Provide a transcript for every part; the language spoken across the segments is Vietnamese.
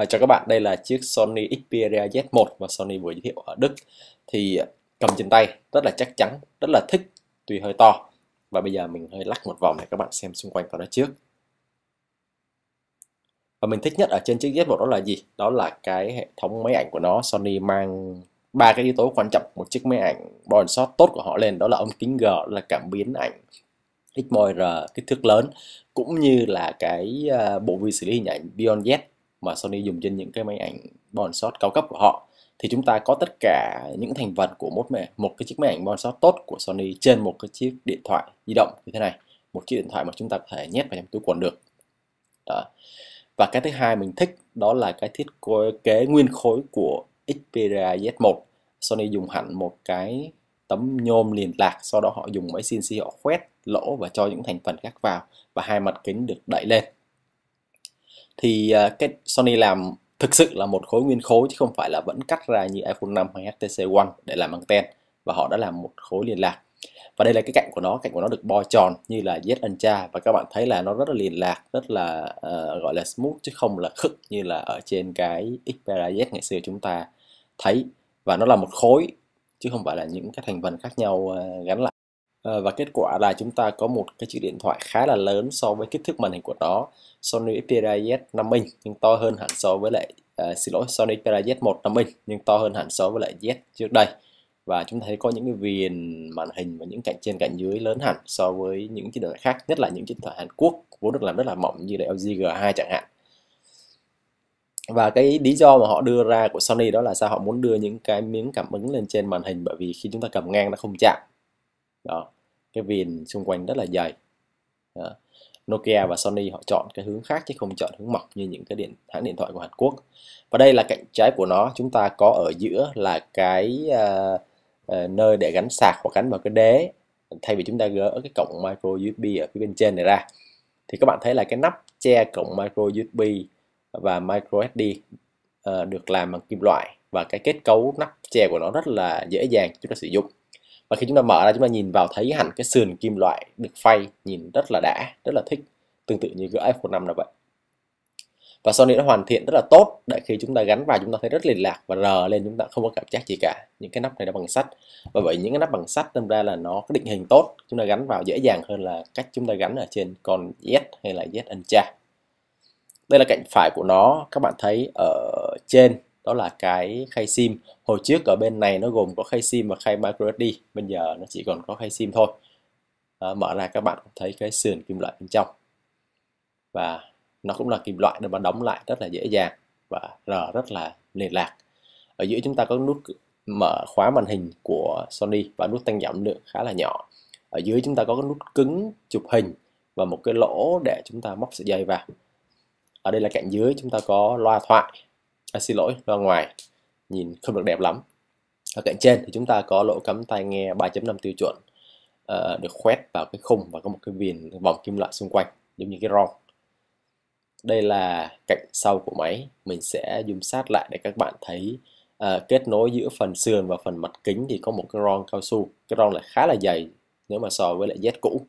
À, cho các bạn, đây là chiếc Sony Xperia Z1 mà Sony vừa giới thiệu ở Đức Thì à, cầm trên tay rất là chắc chắn, rất là thích, tuy hơi to Và bây giờ mình hơi lắc một vòng để các bạn xem xung quanh của nó trước Và mình thích nhất ở trên chiếc Z1 đó là gì? Đó là cái hệ thống máy ảnh của nó Sony mang ba cái yếu tố quan trọng một chiếc máy ảnh body shot tốt của họ lên đó là ống kính G là cảm biến ảnh XMR kích thước lớn cũng như là cái à, bộ vi xử lý hình ảnh Beyond Z mà Sony dùng trên những cái máy ảnh Bonsot cao cấp của họ thì chúng ta có tất cả những thành phần của một mẹ một cái chiếc máy ảnh Bonsot tốt của Sony trên một cái chiếc điện thoại di động như thế này một chiếc điện thoại mà chúng ta có thể nhét vào trong túi quần được đó. và cái thứ hai mình thích đó là cái thiết kế nguyên khối của Xperia Z1 Sony dùng hẳn một cái tấm nhôm liền lạc sau đó họ dùng máy CNC họ khoét lỗ và cho những thành phần khác vào và hai mặt kính được đẩy lên thì à, cái Sony làm thực sự là một khối nguyên khối chứ không phải là vẫn cắt ra như iPhone 5 hay HTC One để làm bằng ten và họ đã làm một khối liên lạc và đây là cái cạnh của nó cạnh của nó được bo tròn như là Z Ancha và các bạn thấy là nó rất là liền lạc rất là uh, gọi là smooth chứ không là khức như là ở trên cái Xperia Z ngày xưa chúng ta thấy và nó là một khối chứ không phải là những cái thành phần khác nhau uh, gắn lại Ờ, và kết quả là chúng ta có một cái chiếc điện thoại khá là lớn so với kích thước màn hình của nó Sony Xperia Z 5 inch nhưng to hơn hẳn so với lại à, xin lỗi Sony Xperia Z 1 5 inch nhưng to hơn hẳn so với lại Z trước đây và chúng ta thấy có những cái viền màn hình và những cạnh trên cạnh dưới lớn hẳn so với những chiếc điện thoại khác nhất là những chiếc điện thoại Hàn Quốc vốn được làm rất là mỏng như là LG G2 chẳng hạn và cái lý do mà họ đưa ra của Sony đó là sao họ muốn đưa những cái miếng cảm ứng lên trên màn hình bởi vì khi chúng ta cầm ngang nó không chạm đó cái viền xung quanh rất là dày đó. Nokia và Sony họ chọn cái hướng khác chứ không chọn hướng mỏng như những cái điện hãng điện thoại của Hàn Quốc và đây là cạnh trái của nó chúng ta có ở giữa là cái uh, uh, nơi để gắn sạc hoặc gắn vào cái đế thay vì chúng ta gỡ cái cổng micro USB ở phía bên trên này ra thì các bạn thấy là cái nắp che cổng micro USB và micro SD uh, à, được làm bằng kim loại và cái kết cấu nắp che của nó rất là dễ dàng chúng ta sử dụng và khi chúng ta mở ra chúng ta nhìn vào thấy hẳn cái sườn kim loại được phay nhìn rất là đã rất là thích tương tự như cái iPhone 105 là vậy và Sony đã hoàn thiện rất là tốt để khi chúng ta gắn vào chúng ta thấy rất liền lạc và rờ lên chúng ta không có cảm giác gì cả những cái nắp này đã bằng sắt và bởi những cái nắp bằng sắt đâm ra là nó có định hình tốt chúng ta gắn vào dễ dàng hơn là cách chúng ta gắn ở trên con Z hay là Z Ultra đây là cạnh phải của nó các bạn thấy ở trên đó là cái khay sim hồi trước ở bên này nó gồm có khay sim và khay micro SD bây giờ nó chỉ còn có khay sim thôi à, mở ra các bạn thấy cái sườn kim loại bên trong và nó cũng là kim loại nên mà đóng lại rất là dễ dàng và rờ rất là liền lạc ở giữa chúng ta có nút mở khóa màn hình của Sony và nút tăng giảm lượng khá là nhỏ ở dưới chúng ta có cái nút cứng chụp hình và một cái lỗ để chúng ta móc sợi dây vào ở đây là cạnh dưới chúng ta có loa thoại à, xin lỗi loa ngoài nhìn không được đẹp lắm ở cạnh trên thì chúng ta có lỗ cắm tai nghe 3.5 tiêu chuẩn à, được khoét vào cái khung và có một cái viền vòng kim loại xung quanh giống như cái ron đây là cạnh sau của máy mình sẽ zoom sát lại để các bạn thấy à, kết nối giữa phần sườn và phần mặt kính thì có một cái ron cao su cái ron là khá là dày nếu mà so với lại Z cũ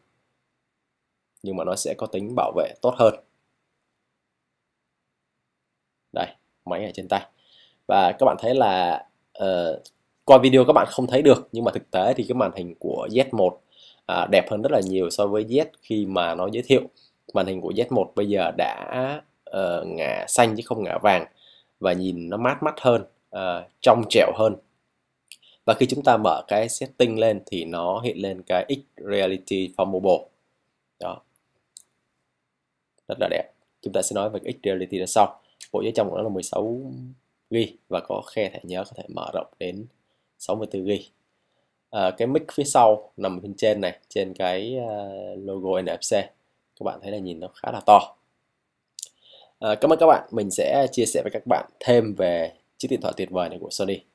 nhưng mà nó sẽ có tính bảo vệ tốt hơn máy ở trên tay và các bạn thấy là uh, qua video các bạn không thấy được nhưng mà thực tế thì cái màn hình của Z1 à, đẹp hơn rất là nhiều so với Z khi mà nó giới thiệu màn hình của Z1 bây giờ đã uh, ngả xanh chứ không ngả vàng và nhìn nó mát mắt hơn uh, trong trẻo hơn và khi chúng ta mở cái setting lên thì nó hiện lên cái X Reality for Mobile đó rất là đẹp chúng ta sẽ nói về X Reality là sau bộ nhớ trong của nó là 16 GB và có khe thẻ nhớ có thể mở rộng đến 64 GB à, cái mic phía sau nằm bên trên này trên cái à, logo NFC các bạn thấy là nhìn nó khá là to à, cảm ơn các bạn mình sẽ chia sẻ với các bạn thêm về chiếc điện thoại tuyệt vời này của Sony